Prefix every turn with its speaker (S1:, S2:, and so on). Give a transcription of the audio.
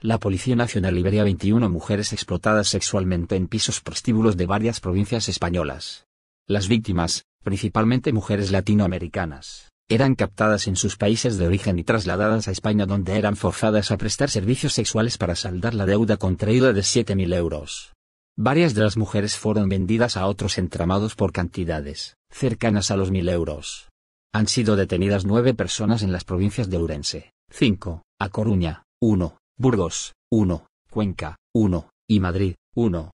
S1: La Policía Nacional libera 21 mujeres explotadas sexualmente en pisos prostíbulos de varias provincias españolas. Las víctimas, principalmente mujeres latinoamericanas, eran captadas en sus países de origen y trasladadas a España donde eran forzadas a prestar servicios sexuales para saldar la deuda contraída de 7.000 euros. Varias de las mujeres fueron vendidas a otros entramados por cantidades, cercanas a los 1.000 euros. Han sido detenidas nueve personas en las provincias de Urense, 5, A Coruña,
S2: 1,
S3: Burgos, 1, Cuenca, 1, y Madrid, 1.